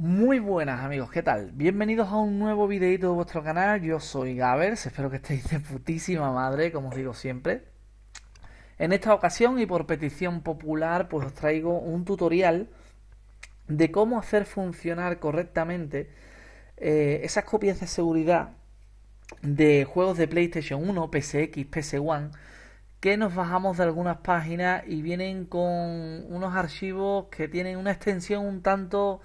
Muy buenas amigos, ¿qué tal? Bienvenidos a un nuevo videito de vuestro canal, yo soy Gavers, espero que estéis de putísima madre, como os digo siempre. En esta ocasión y por petición popular, pues os traigo un tutorial de cómo hacer funcionar correctamente eh, esas copias de seguridad de juegos de PlayStation 1, PSX, PS1, que nos bajamos de algunas páginas y vienen con unos archivos que tienen una extensión un tanto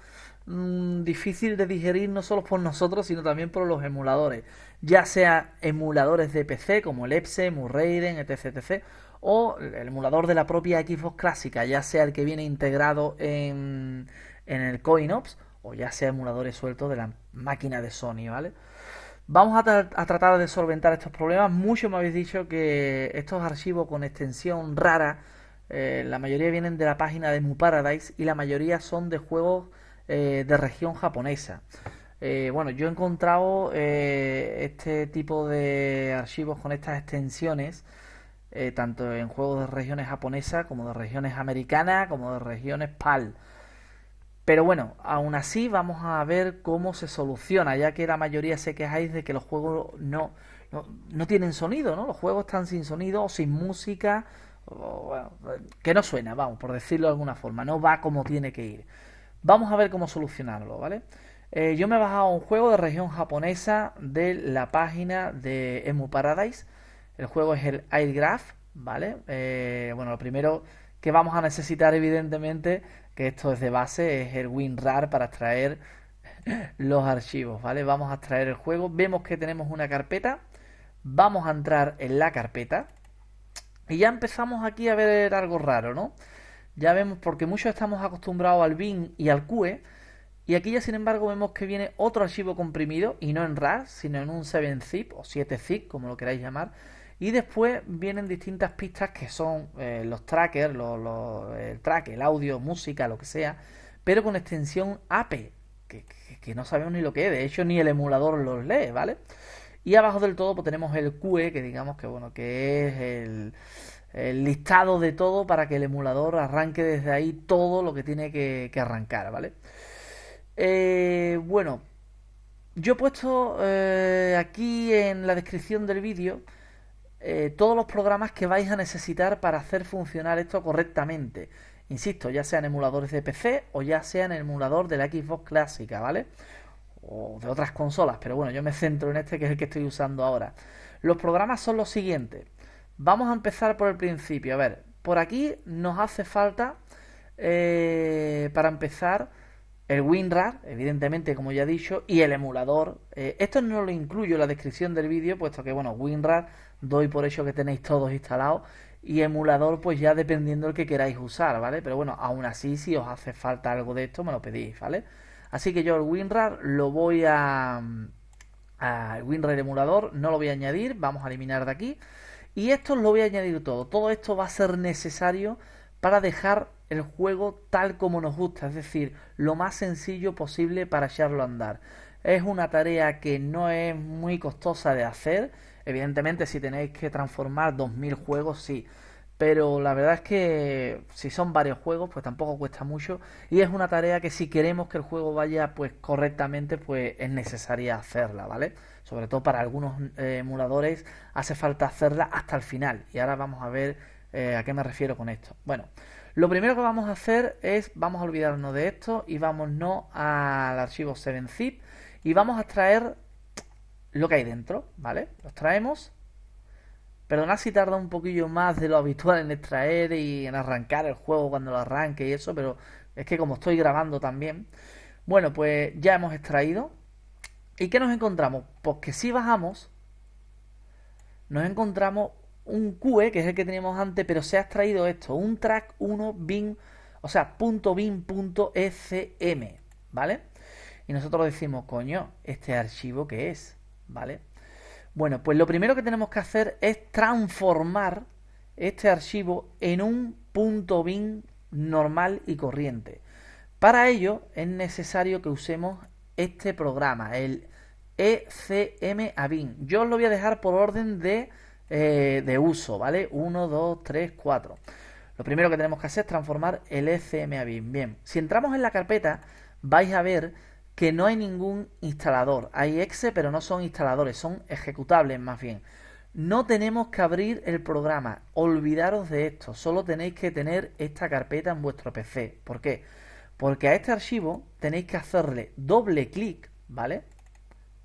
Mm, difícil de digerir no solo por nosotros, sino también por los emuladores, ya sea emuladores de PC como el EPSE, Murraiden, etc, o el emulador de la propia Xbox clásica, ya sea el que viene integrado en, en el CoinOps o ya sea emuladores sueltos de la máquina de Sony, ¿vale? Vamos a, tratar de solventar estos problemas. Muchos me habéis dicho que estos archivos con extensión rara, eh, la mayoría vienen de la página de Mu Paradise y la mayoría son de juegos eh, de región japonesa. Eh, bueno, yo he encontrado eh, este tipo de archivos con estas extensiones, tanto en juegos de regiones japonesas como de regiones americanas, como de regiones PAL. Pero bueno, aún así vamos a ver cómo se soluciona, ya que la mayoría se quejáis de que los juegos no, no, tienen sonido, ¿no? Los juegos están sin sonido o sin música, que no suena, vamos, por decirlo de alguna forma, no va como tiene que ir. Vamos a ver cómo solucionarlo, ¿vale? Eh, yo me he bajado un juego de región japonesa de la página de Emu Paradise. El juego es el Airgraph, ¿vale? Eh, bueno, lo primero que vamos a necesitar, evidentemente, que esto es de base, es el WinRAR para extraer los archivos, ¿vale? Vamos a extraer el juego. Vemos que tenemos una carpeta. Vamos a entrar en la carpeta. Y ya empezamos aquí a ver algo raro, ¿no? Ya vemos, porque muchos estamos acostumbrados al bin y al QE, y aquí ya sin embargo vemos que viene otro archivo comprimido, y no en RAS, sino en un 7-zip o 7-zip, como lo queráis llamar, y después vienen distintas pistas que son eh, los trackers, el track, el audio, música, lo que sea, pero con extensión AP, que, no sabemos ni lo que es, de hecho ni el emulador los lee, ¿vale? Y abajo del todo pues, tenemos el QE, que digamos que bueno, que es el el listado de todo para que el emulador arranque desde ahí todo lo que tiene que, arrancar, ¿vale? Eh, bueno, yo he puesto eh, aquí en la descripción del vídeo eh, todos los programas que vais a necesitar para hacer funcionar esto correctamente. Insisto, ya sean emuladores de PC o ya sean emulador de la Xbox clásica, ¿vale? O de otras consolas, pero bueno, yo me centro en este que es el que estoy usando ahora. Los programas son los siguientes. Vamos a empezar por el principio. A ver, por aquí nos hace falta, eh, para empezar, el WinRAR, evidentemente, como ya he dicho, y el emulador. Eh, esto no lo incluyo en la descripción del vídeo, puesto que, bueno, WinRAR doy por hecho que tenéis todos instalados. Y emulador, pues ya dependiendo el que queráis usar, ¿vale? Pero bueno, aún así, si os hace falta algo de esto, me lo pedís, ¿vale? Así que yo el WinRAR lo voy a... Mm, a el WinRAR emulador no lo voy a añadir, vamos a eliminar de aquí. Y esto lo voy a añadir todo. Todo esto va a ser necesario para dejar el juego tal como nos gusta, es decir, lo más sencillo posible para echarlo a andar. Es una tarea que no es muy costosa de hacer. Evidentemente, si tenéis que transformar 2.000 juegos, sí pero la verdad es que si son varios juegos, pues tampoco cuesta mucho. Y es una tarea que si queremos que el juego vaya pues correctamente, pues es necesaria hacerla, ¿vale? Sobre todo para algunos eh, emuladores hace falta hacerla hasta el final. Y ahora vamos a ver eh, a qué me refiero con esto. Bueno, lo primero que vamos a hacer es, vamos a olvidarnos de esto y vámonos al archivo 7zip y vamos a extraer lo que hay dentro, ¿vale? Los traemos Perdona si tarda un poquillo más de lo habitual en extraer y en arrancar el juego cuando lo arranque y eso, pero es que como estoy grabando también. Bueno, pues ya hemos extraído. ¿Y qué nos encontramos? Pues que si bajamos, nos encontramos un QE, que es el que teníamos antes, pero se ha extraído esto, un track 1 bin, o sea, .bin.fm, ¿vale? Y nosotros decimos, coño, ¿este archivo que es? ¿Vale? Bueno, pues lo primero que tenemos que hacer es transformar este archivo en un punto .bin normal y corriente. Para ello es necesario que usemos este programa, el ECMABIN. Yo os lo voy a dejar por orden de, eh, de uso, ¿vale? 1, 2, 3, 4. Lo primero que tenemos que hacer es transformar el ECMABIN. Bien, si entramos en la carpeta vais a ver que no hay ningún instalador. Hay exe, pero no son instaladores, son ejecutables más bien. No tenemos que abrir el programa, olvidaros de esto, solo tenéis que tener esta carpeta en vuestro PC. ¿Por qué? Porque a este archivo tenéis que hacerle doble clic, ¿vale?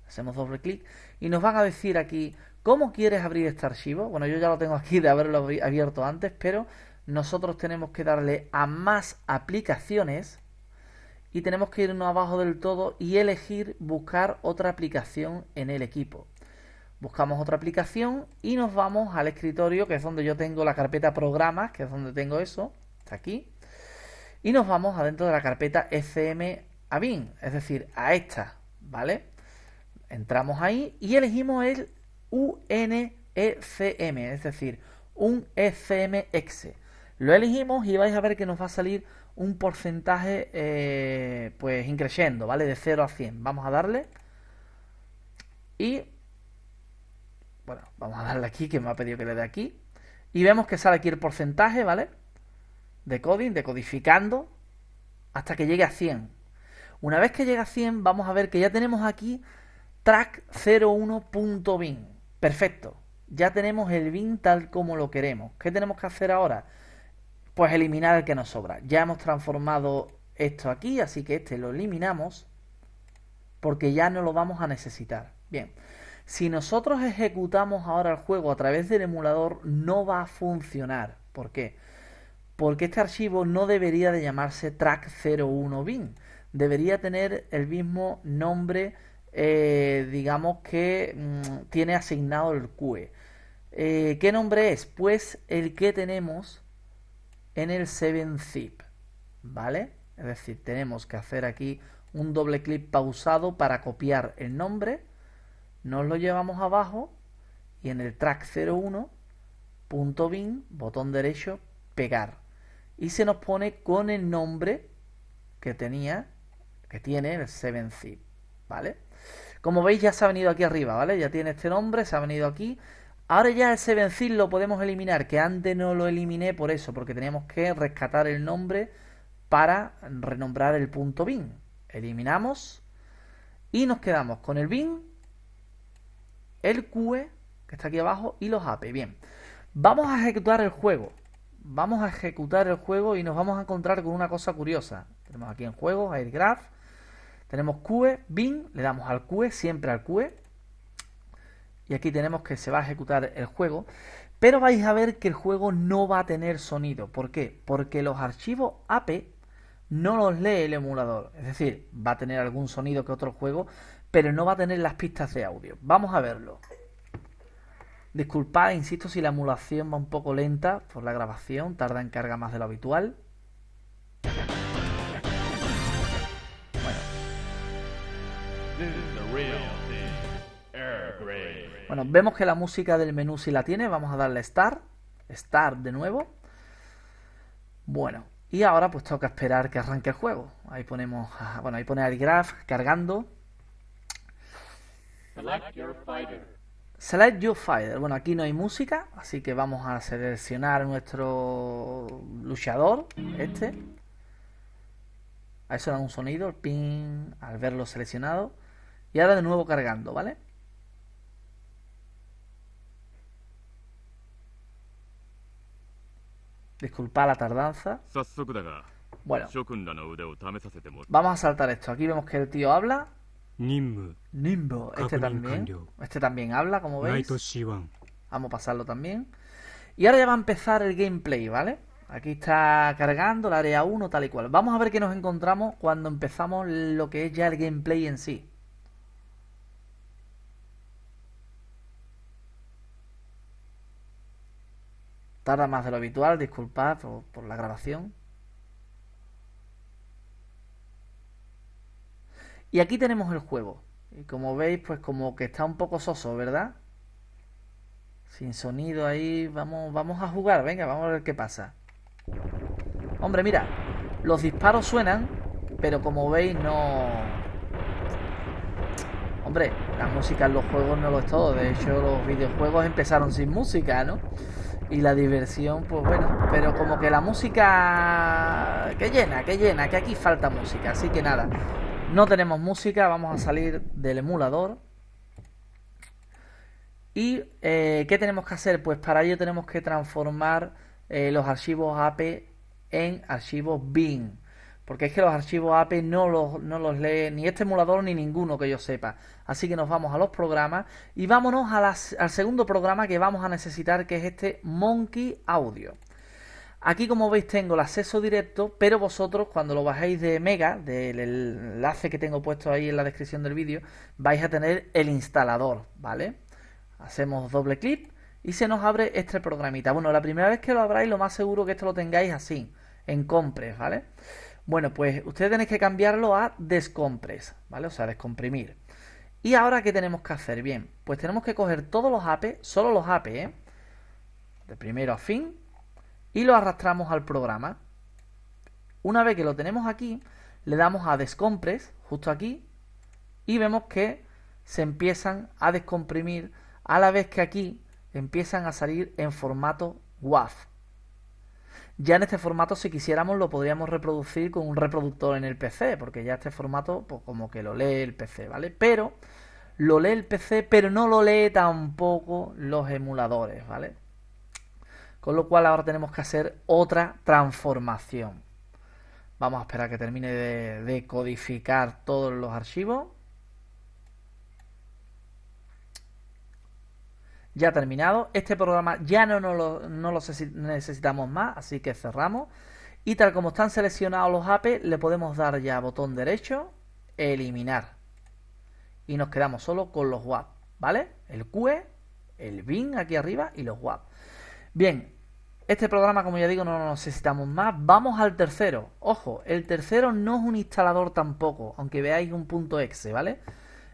Hacemos doble clic y nos van a decir aquí cómo quieres abrir este archivo. Bueno, yo ya lo tengo aquí de haberlo abierto antes, pero nosotros tenemos que darle a más aplicaciones, y tenemos que irnos abajo del todo y elegir buscar otra aplicación en el equipo. Buscamos otra aplicación y nos vamos al escritorio, que es donde yo tengo la carpeta programas, que es donde tengo eso, está aquí. Y nos vamos adentro de la carpeta FM bin es decir, a esta, ¿vale? Entramos ahí y elegimos el UNFM, e es decir, un FMX. E Lo elegimos y vais a ver que nos va a salir un porcentaje eh, pues increciendo ¿vale? De 0 a 100. Vamos a darle. Y... Bueno, vamos a darle aquí, que me ha pedido que le dé aquí. Y vemos que sale aquí el porcentaje, ¿vale? De coding, decodificando hasta que llegue a 100. Una vez que llegue a 100, vamos a ver que ya tenemos aquí track 01.bin. Perfecto. Ya tenemos el bin tal como lo queremos. ¿Qué tenemos que hacer ahora? pues eliminar el que nos sobra. Ya hemos transformado esto aquí, así que este lo eliminamos porque ya no lo vamos a necesitar. Bien, si nosotros ejecutamos ahora el juego a través del emulador no va a funcionar. ¿Por qué? Porque este archivo no debería de llamarse track01 bin. Debería tener el mismo nombre, eh, digamos, que mm, tiene asignado el QE. Eh, ¿Qué nombre es? Pues el que tenemos en el 7-zip, ¿vale? Es decir, tenemos que hacer aquí un doble clic pausado para copiar el nombre, nos lo llevamos abajo y en el track 01, punto bin, botón derecho, pegar. Y se nos pone con el nombre que tenía, que tiene el 7-zip, ¿vale? Como veis ya se ha venido aquí arriba, ¿vale? Ya tiene este nombre, se ha venido aquí Ahora ya ese Sevencil lo podemos eliminar, que antes no lo eliminé por eso, porque teníamos que rescatar el nombre para renombrar el punto bin. Eliminamos y nos quedamos con el bin, el QE, que está aquí abajo, y los AP. Bien, vamos a ejecutar el juego. Vamos a ejecutar el juego y nos vamos a encontrar con una cosa curiosa. Tenemos aquí en juego, AirGraph, tenemos QE, bin, le damos al QE, siempre al QE y aquí tenemos que se va a ejecutar el juego, pero vais a ver que el juego no va a tener sonido. ¿Por qué? Porque los archivos AP no los lee el emulador. Es decir, va a tener algún sonido que otro juego, pero no va a tener las pistas de audio. Vamos a verlo. Disculpad, insisto, si la emulación va un poco lenta por la grabación, tarda en carga más de lo habitual. Bueno, vemos que la música del menú sí la tiene. Vamos a darle Start. Start de nuevo. Bueno, y ahora pues toca esperar que arranque el juego. Ahí ponemos, ah, bueno, ahí pone el graph cargando. Select your fighter. Select your fighter. Bueno, aquí no hay música, así que vamos a seleccionar nuestro luchador, este. Eso da un sonido, el ping, al verlo seleccionado. Y ahora de nuevo cargando, ¿vale? disculpa la tardanza. Bueno, vamos a saltar esto. Aquí vemos que el tío habla. Nimbo, este también. Este también habla, como veis. Vamos a pasarlo también. Y ahora ya va a empezar el gameplay, ¿vale? Aquí está cargando La área 1 tal y cual. Vamos a ver qué nos encontramos cuando empezamos lo que es ya el gameplay en sí. tarda más de lo habitual, disculpad por, la grabación. Y aquí tenemos el juego. Y como veis, pues como que está un poco soso, ¿verdad? Sin sonido ahí. Vamos, vamos a jugar, venga, vamos a ver qué pasa. Hombre, mira. Los disparos suenan, pero como veis no... Hombre, la música en los juegos no lo es todo. De hecho, los videojuegos empezaron sin música, ¿no? y la diversión, pues bueno, pero como que la música que llena, que llena, que aquí falta música, así que nada, no tenemos música, vamos a salir del emulador. ¿Y eh, qué tenemos que hacer? Pues para ello tenemos que transformar eh, los archivos AP en archivos BIM porque es que los archivos APE no los, no los lee ni este emulador ni ninguno que yo sepa. Así que nos vamos a los programas y vámonos al segundo programa que vamos a necesitar, que es este Monkey Audio. Aquí como veis tengo el acceso directo, pero vosotros cuando lo bajéis de Mega, del enlace que tengo puesto ahí en la descripción del vídeo, vais a tener el instalador, ¿vale? Hacemos doble clic y se nos abre este programita. Bueno, la primera vez que lo abráis lo más seguro que esto lo tengáis así, en compres, ¿vale? vale bueno, pues ustedes tiene que cambiarlo a descompres, ¿vale? O sea, descomprimir. ¿Y ahora qué tenemos que hacer? Bien, pues tenemos que coger todos los AP, solo los AP, ¿eh? De primero a fin, y lo arrastramos al programa. Una vez que lo tenemos aquí, le damos a descompres, justo aquí, y vemos que se empiezan a descomprimir a la vez que aquí empiezan a salir en formato WAF. Ya en este formato, si quisiéramos, lo podríamos reproducir con un reproductor en el PC, porque ya este formato, pues como que lo lee el PC, ¿vale? Pero lo lee el PC, pero no lo lee tampoco los emuladores, ¿vale? Con lo cual ahora tenemos que hacer otra transformación. Vamos a esperar que termine de, de codificar todos los archivos. ya terminado. Este programa ya no, no, lo, necesitamos más, así que cerramos. Y tal como están seleccionados los APE, le podemos dar ya botón derecho, eliminar. Y nos quedamos solo con los WAP, ¿vale? El QE, el BIN aquí arriba y los WAP. Bien, este programa, como ya digo, no lo necesitamos más. Vamos al tercero. Ojo, el tercero no es un instalador tampoco, aunque veáis un punto exe, ¿vale?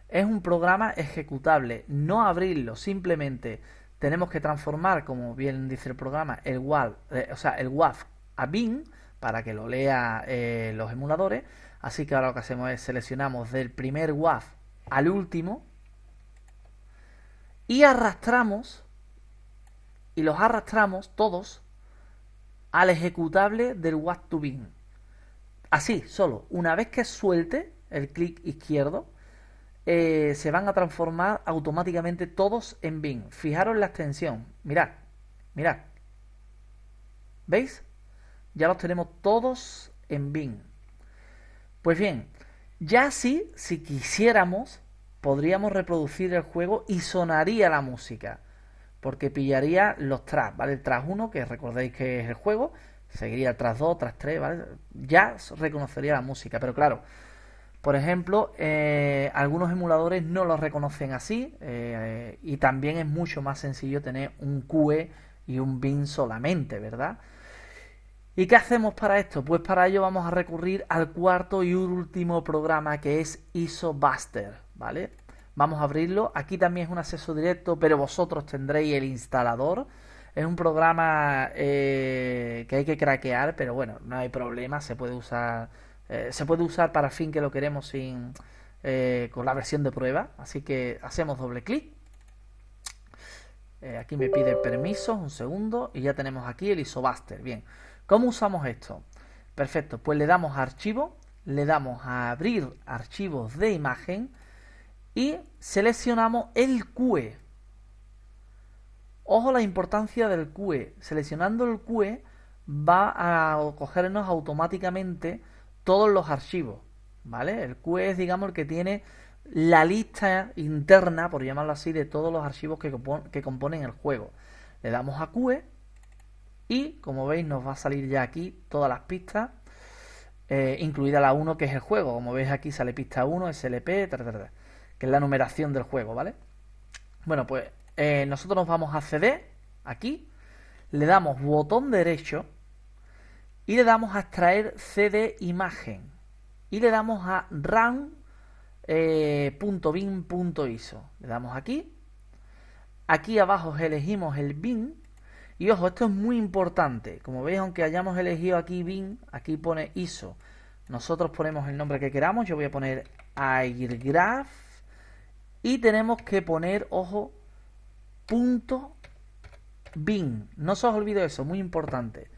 Es un programa ejecutable, no abrirlo, simplemente tenemos que transformar, como bien dice el programa, el WAF, eh, o sea, el WAF a BIN, para que lo lea eh, los emuladores. Así que ahora lo que hacemos es seleccionamos del primer WAF al último y arrastramos y los arrastramos todos al ejecutable del WAF to BIN. Así, solo una vez que suelte el clic izquierdo, eh, se van a transformar automáticamente todos en bin. Fijaros la extensión. Mirad, mirad. ¿Veis? Ya los tenemos todos en bin. Pues bien, ya sí, si quisiéramos, podríamos reproducir el juego y sonaría la música. Porque pillaría los tras, ¿vale? El tras 1, que recordéis que es el juego, seguiría el tras 2, tras 3, ¿vale? Ya reconocería la música, pero claro, por ejemplo, eh, algunos emuladores no lo reconocen así eh, y también es mucho más sencillo tener un QE y un bin solamente, ¿verdad? ¿Y qué hacemos para esto? Pues para ello vamos a recurrir al cuarto y último programa que es IsoBuster, ¿vale? Vamos a abrirlo. Aquí también es un acceso directo, pero vosotros tendréis el instalador. Es un programa eh, que hay que craquear, pero bueno, no hay problema, se puede usar eh, se puede usar para fin que lo queremos eh, con la versión de prueba. Así que hacemos doble clic. Eh, aquí me pide permiso un segundo, y ya tenemos aquí el isobuster. Bien, ¿cómo usamos esto? Perfecto, pues le damos a archivo, le damos a abrir archivos de imagen y seleccionamos el QE. Ojo la importancia del QE. Seleccionando el QE va a cogernos automáticamente todos los archivos, ¿vale? El QE es, digamos, el que tiene la lista interna, por llamarlo así, de todos los archivos que, componen el juego. Le damos a QE y, como veis, nos va a salir ya aquí todas las pistas, eh, incluida la 1, que es el juego. Como veis aquí sale pista 1, SLP, tra, que es la numeración del juego, ¿vale? Bueno, pues eh, nosotros nos vamos a CD, aquí, le damos botón derecho, y le damos a extraer CD imagen y le damos a RAM eh, .bin .iso. Le damos aquí. Aquí abajo elegimos el bin. Y ojo, esto es muy importante. Como veis, aunque hayamos elegido aquí bin, aquí pone ISO. Nosotros ponemos el nombre que queramos. Yo voy a poner airgraph. Y tenemos que poner, ojo, punto bin. No se os olvide eso, muy importante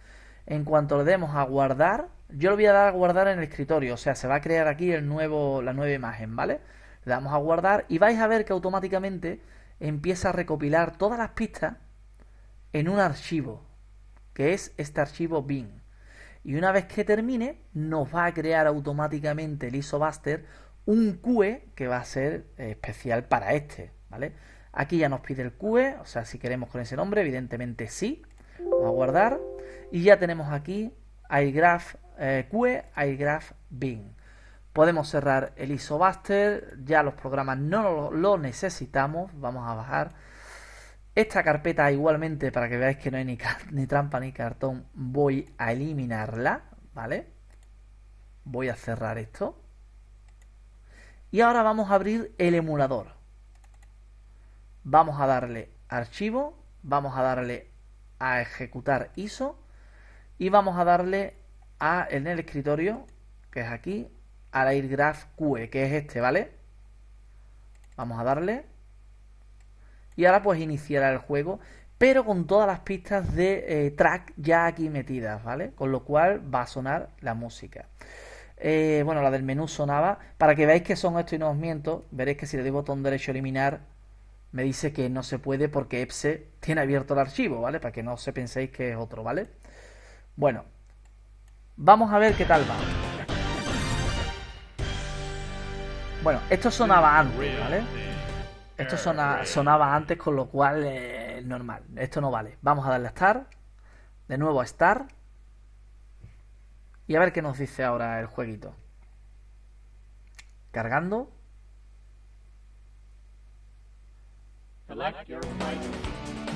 en cuanto le demos a guardar, yo lo voy a dar a guardar en el escritorio, o sea, se va a crear aquí el nuevo, la nueva imagen, ¿vale? Le damos a guardar y vais a ver que automáticamente empieza a recopilar todas las pistas en un archivo, que es este archivo bin. Y una vez que termine, nos va a crear automáticamente el isobuster un QE que va a ser especial para este, ¿vale? Aquí ya nos pide el QE, o sea, si queremos con ese nombre, evidentemente sí. Vamos a guardar. Y ya tenemos aquí iGraph eh, iGraph Podemos cerrar el IsoBuster, ya los programas no lo, necesitamos, vamos a bajar. Esta carpeta igualmente, para que veáis que no hay ni, ni trampa ni cartón, voy a eliminarla, ¿vale? Voy a cerrar esto. Y ahora vamos a abrir el emulador. Vamos a darle archivo, vamos a darle a ejecutar ISO y vamos a darle a, en el escritorio, que es aquí, al AirGraph QE, que es este, ¿vale? Vamos a darle. Y ahora pues iniciará el juego, pero con todas las pistas de eh, track ya aquí metidas, ¿vale? Con lo cual va a sonar la música. Eh, bueno, la del menú sonaba. Para que veáis que son estos y no os miento, veréis que si le doy botón derecho a eliminar, me dice que no se puede porque EPSE tiene abierto el archivo, ¿vale? Para que no se penséis que es otro, ¿vale? Bueno, vamos a ver qué tal va. Bueno, esto sonaba antes, ¿vale? Esto sonaba antes, con lo cual es eh, normal. Esto no vale. Vamos a darle a Star. De nuevo a Star. Y a ver qué nos dice ahora el jueguito. Cargando.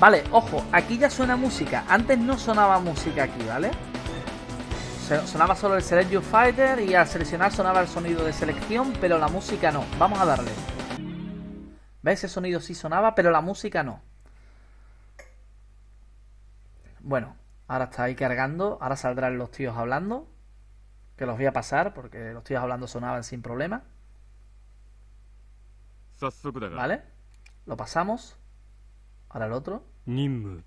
Vale, ojo, aquí ya suena música. Antes no sonaba música aquí, ¿vale? Sonaba solo el Select Your Fighter y al seleccionar sonaba el sonido de selección, pero la música no. Vamos a darle. ¿Veis? Ese sonido sí sonaba, pero la música no. Bueno, ahora está ahí cargando. Ahora saldrán los tíos hablando. Que los voy a pasar porque los tíos hablando sonaban sin problema. ¿Vale? Lo pasamos. Ahora el otro. Nimbu.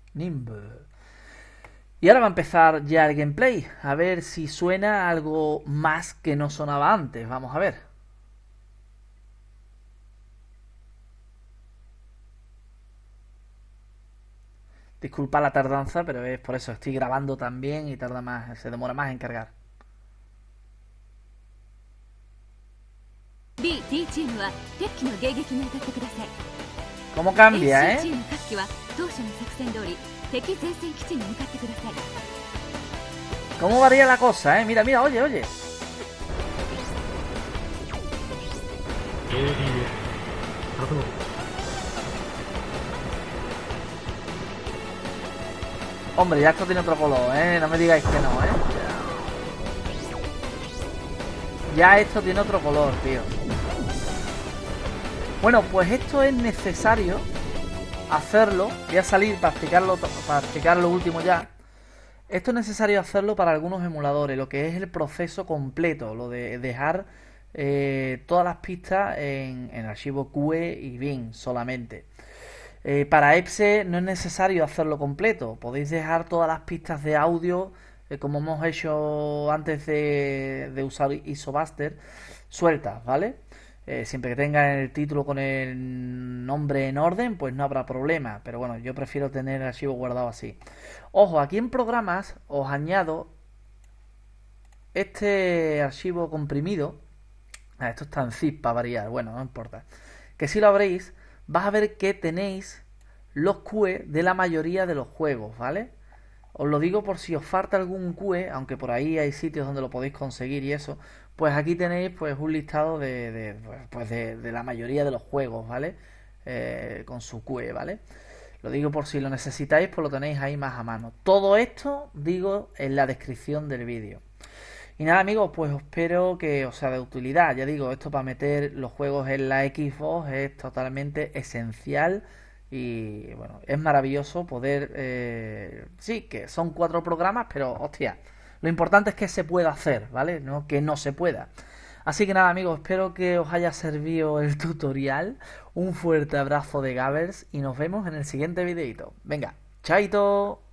Y ahora va a empezar ya el gameplay, a ver si suena algo más que no sonaba antes, vamos a ver. Disculpa la tardanza, pero es por eso, estoy grabando también y tarda más, se demora más en cargar. ¿Cómo cambia, eh? ¿Cómo varía la cosa, eh? Mira, mira, oye, oye. Hombre, ya esto tiene otro color, ¿eh? No me digáis que no, ¿eh? Ya esto tiene otro color, tío. Bueno, pues esto es necesario hacerlo, voy a salir, practicarlo, practicar lo último ya. Esto es necesario hacerlo para algunos emuladores, lo que es el proceso completo, lo de dejar eh, todas las pistas en, archivo QE y bin solamente. Eh, para EPSE no es necesario hacerlo completo, podéis dejar todas las pistas de audio, eh, como hemos hecho antes de, de usar Isobuster, sueltas, ¿vale? Eh, siempre que tengan el título con el nombre en orden, pues no habrá problema. Pero bueno, yo prefiero tener el archivo guardado así. Ojo, aquí en programas os añado este archivo comprimido. a ah, esto está en zip para variar, bueno, no importa. Que si lo abréis, vas a ver que tenéis los QE de la mayoría de los juegos, ¿vale? Os lo digo por si os falta algún QE, aunque por ahí hay sitios donde lo podéis conseguir y eso. Pues aquí tenéis pues un listado de, pues, la mayoría de los juegos, ¿vale? Eh, con su QE, ¿vale? Lo digo por si lo necesitáis, pues lo tenéis ahí más a mano. Todo esto, digo, en la descripción del vídeo. Y nada, amigos, pues espero que os sea de utilidad. Ya digo, esto para meter los juegos en la Xbox es totalmente esencial. Y bueno, es maravilloso poder... Eh, sí, que son cuatro programas, pero hostia lo importante es que se pueda hacer, ¿vale? No que no se pueda. Así que nada amigos, espero que os haya servido el tutorial. Un fuerte abrazo de gabers y nos vemos en el siguiente videito. Venga, chaito.